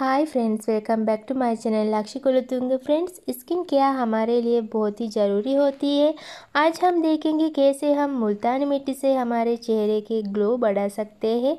hi friends welcome back to my channel Lakshi Kultung friends skin care हमारे लिए बहुत ही ज़रूरी होती है आज हम देखेंगे कैसे हम मुल्तानी मिट्टी से हमारे चेहरे के ग्लो बढ़ा सकते हैं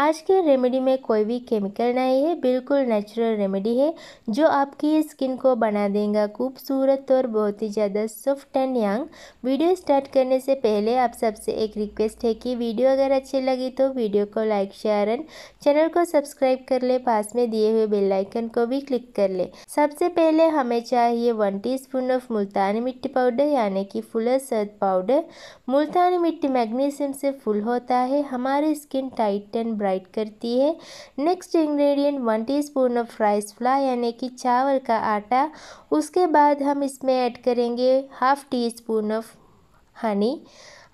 आज के रेमेडी में कोई भी केमिकल नहीं है बिल्कुल नेचुरल रेमेडी है जो आपकी स्किन को बना देगा खूबसूरत और बहुत ही ज़्यादा soft and young video start करने से पहले आप सबसे एक रिक्वेस्ट है कि वीडियो अगर अच्छी लगी तो वीडियो को लाइक शेयर एंड चैनल को सब्सक्राइब कर ले पास में दिए करते हुए बेल आइकन को भी क्लिक कर ले सबसे पहले हमें चाहिए वन टीस्पून ऑफ मुल्तानी मिट्टी पाउडर यानी कि फुलर सर्द पाउडर मुल्तानी मिट्टी मैग्नीशियम से फुल होता है हमारी स्किन टाइट एंड ब्राइट करती है next ingredient one teaspoon of rice flour यानी कि चावल का आटा उसके बाद हम इसमें ऐड करेंगे half teaspoon of honey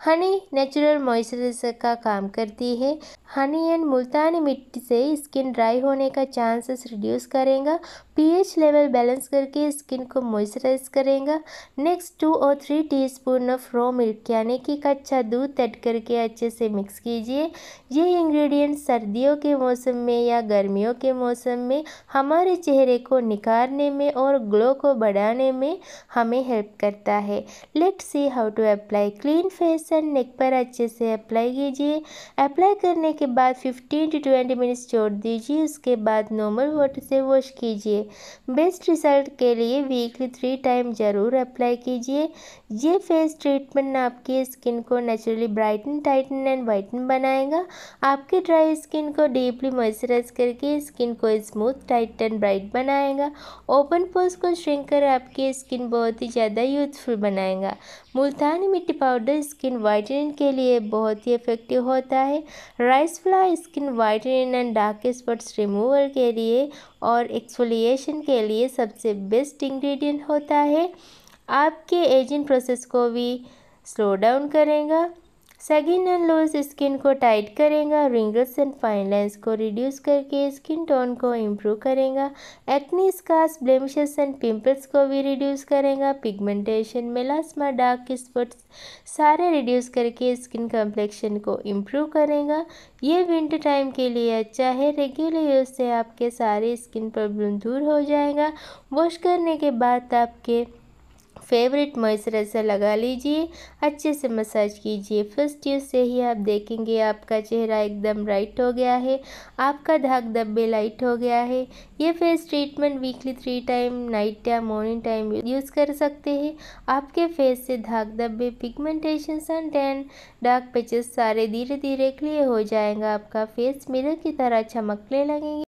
honey natural moisturiser का काम करती है हनी एंड मुल्तानी मिट्टी से स्किन ड्राई होने का चांसेस रिड्यूस करेगा पीएच लेवल बैलेंस करके स्किन को मॉइस्चराइज करेगा नेक्स्ट टू और three teaspoon of raw milk यानी कि कच्चा दूध तट करके अच्छे से मिक्स कीजिए ये इंग्रेडिएंट सर्दियों के मौसम में या गर्मियों के मौसम में हमारे चेहरे को निखारने में और ग्लो को बढ़ाने में हमें हेल्प करता है let see how to apply clean face and neck पर अच्छे से अप्लाई कीजिए अप्लाई करने के बाद 15 टू 20 मिनट्स छोड़ दीजिए उसके बाद नॉर्मल वाटर से वॉश कीजिए बेस्ट रिजल्ट के लिए वीकली थ्री टाइम ज़रूर अप्लाई कीजिए ये फेस ट्रीटमेंट आपकी स्किन को naturally brighten tighten and whiten बनाएगा आपकी ड्राई स्किन को डीपली मॉइस्चराइज करके स्किन को स्मूथ टाइट एंड ब्राइट बनाएगा ओपन पोज को श्रिंक कर आपकी स्किन बहुत ही ज़्यादा यूथफुल बनाएगा मुल्तानी मिट्टी पाउडर स्किन वाइटनिंग के लिए बहुत ही इफेक्टिव होता है rice flour skin whitening and dark spots remover के लिए और एक्सफोलिएशन के लिए सबसे बेस्ट इंग्रेडिएंट होता है आपके एजिंग प्रोसेस को भी स्लो डाउन करेगा सेकेंड एंड लोस स्किन को टाइट करेगा रिंगल्स एंड फाइन लाइन्स को रिड्यूस करके स्किन टोन को इम्प्रूव करेगा acne scars blemishes and pimples को भी रिड्यूस करेगा पिगमेंटेशन मेलास्मा डार्क स्पॉट्स सारे रिड्यूस करके स्किन कम्प्लेक्शन को इम्प्रूव करेगा ये विंटर टाइम के लिए अच्छा है रेगुलर यूज़ से आपके सारे स्किन प्रॉब्लम दूर हो जाएगा वॉश करने के बाद आपके फेवरेट मॉइस्चराइज़र लगा लीजिए अच्छे से मसाज कीजिए फर्स्ट यूज़ से ही आप देखेंगे आपका चेहरा एकदम ब्राइट हो गया है आपका धाक धब्बे लाइट हो गया है ये face treatment weekly three time night या मॉर्निंग टाइम यूज़ कर सकते हैं आपके फेस से धाक धब्बे pigmentation sun tan dark patches सारे धीरे धीरे क्लियर हो जाएगा आपका फेस मिरर की तरह चमकने लगेंगे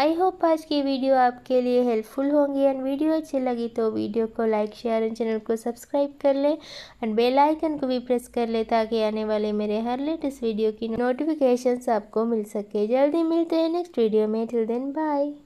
आई होप आज की वीडियो आपके लिए हेल्पफुल होंगी एंड वीडियो अच्छी लगी तो वीडियो को लाइक शेयर एंड चैनल को सब्सक्राइब कर लें एंड बेल आइकन को भी प्रेस कर लें ताकि आने वाले मेरे हर लेटेस्ट वीडियो की नोटिफिकेशन आपको मिल सके जल्दी मिलते हैं नेक्स्ट वीडियो में टिल देन बाय